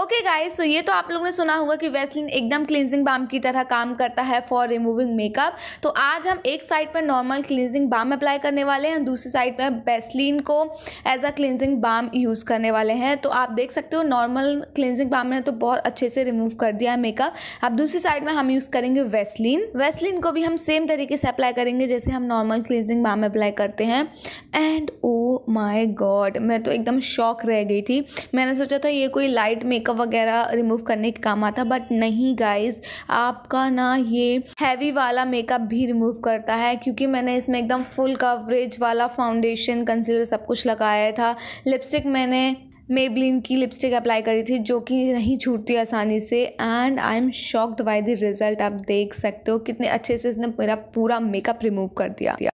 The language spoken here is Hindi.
ओके गाइस सो ये तो आप लोगों ने सुना होगा कि वेस्लिन एकदम क्लिनजिंग बाम की तरह काम करता है फॉर रिमूविंग मेकअप तो आज हम एक साइड पर नॉर्मल क्लिनजिंग बाम अप्लाई करने वाले हैं दूसरी साइड पर वेस्लिन को as a cleansing balm use करने वाले हैं तो आप देख सकते हो नॉर्मल क्लिनजिंग बाम ने तो बहुत अच्छे से रिमूव कर दिया है मेकअप अब दूसरी साइड में हम यूज़ करेंगे वेस्लिन वेस्लिन को भी हम सेम तरीके से अप्लाई करेंगे जैसे हम नॉर्मल क्लिनजिंग बाम अप्लाई करते हैं एंड ओ माई गॉड मैं तो एकदम शॉक रह गई थी मैंने सोचा था ये कोई लाइट मेकअप मेकअप वगैरह रिमूव करने के काम आता बट नहीं गाइज आपका ना ये हैवी वाला मेकअप भी रिमूव करता है क्योंकि मैंने इसमें एकदम फुल कवरेज वाला फाउंडेशन कंसीलर सब कुछ लगाया था लिपस्टिक मैंने मेबलिन की लिपस्टिक अप्लाई करी थी जो कि नहीं छूटती आसानी से and I am shocked by the result आप देख सकते हो कितने अच्छे से इसने मेरा पूरा मेकअप रिमूव कर दिया